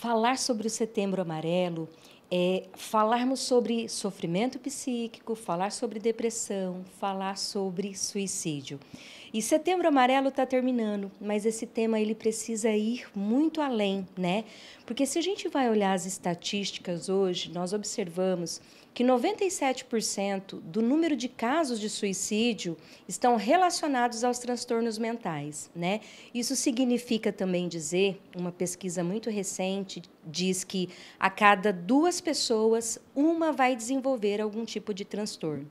falar sobre o Setembro Amarelo é falarmos sobre sofrimento psíquico, falar sobre depressão, falar sobre suicídio. E Setembro Amarelo está terminando, mas esse tema ele precisa ir muito além, né? Porque se a gente vai olhar as estatísticas hoje, nós observamos que 97% do número de casos de suicídio estão relacionados aos transtornos mentais, né? Isso significa também dizer, uma pesquisa muito recente diz que a cada duas pessoas, uma vai desenvolver algum tipo de transtorno.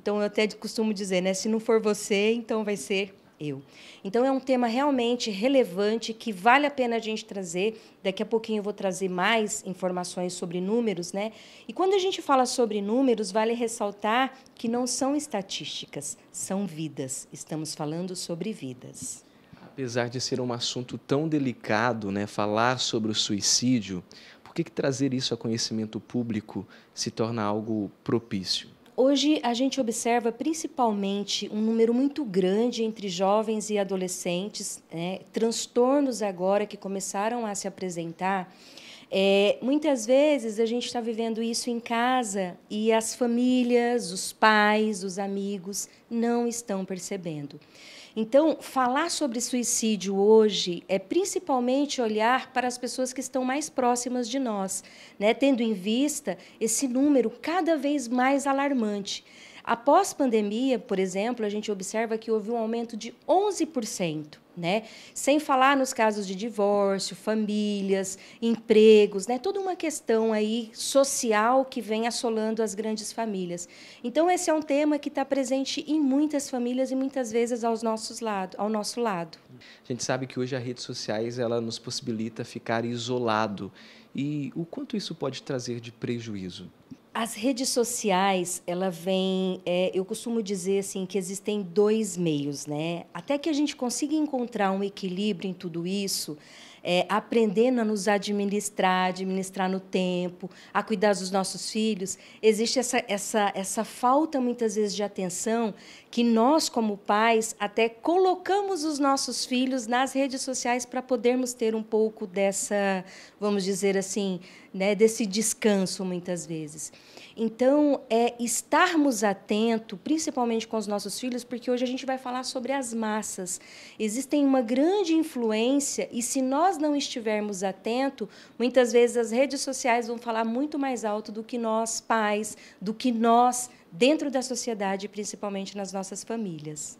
Então eu até costumo dizer, né, se não for você, então vai ser eu. Então é um tema realmente relevante que vale a pena a gente trazer. Daqui a pouquinho eu vou trazer mais informações sobre números, né? E quando a gente fala sobre números, vale ressaltar que não são estatísticas, são vidas. Estamos falando sobre vidas. Apesar de ser um assunto tão delicado, né, falar sobre o suicídio, por que, que trazer isso a conhecimento público se torna algo propício? Hoje a gente observa principalmente um número muito grande entre jovens e adolescentes, né, transtornos agora que começaram a se apresentar. É, muitas vezes a gente está vivendo isso em casa e as famílias, os pais, os amigos não estão percebendo. Então, falar sobre suicídio hoje é principalmente olhar para as pessoas que estão mais próximas de nós, né? tendo em vista esse número cada vez mais alarmante. Após pandemia, por exemplo, a gente observa que houve um aumento de 11%. Né? Sem falar nos casos de divórcio, famílias, empregos, né? Toda uma questão aí social que vem assolando as grandes famílias. Então esse é um tema que está presente em muitas famílias e muitas vezes aos nossos lado, ao nosso lado. A gente sabe que hoje as redes sociais ela nos possibilita ficar isolado e o quanto isso pode trazer de prejuízo? As redes sociais, ela vem, é, eu costumo dizer assim que existem dois meios, né? Até que a gente consiga encontrar um equilíbrio em tudo isso, é, aprendendo a nos administrar, administrar no tempo, a cuidar dos nossos filhos, existe essa, essa, essa falta muitas vezes de atenção que nós como pais até colocamos os nossos filhos nas redes sociais para podermos ter um pouco dessa, vamos dizer assim, né, desse descanso muitas vezes. Então, é estarmos atento, principalmente com os nossos filhos, porque hoje a gente vai falar sobre as massas. Existem uma grande influência e se nós não estivermos atento, muitas vezes as redes sociais vão falar muito mais alto do que nós pais, do que nós dentro da sociedade, principalmente nas nossas famílias.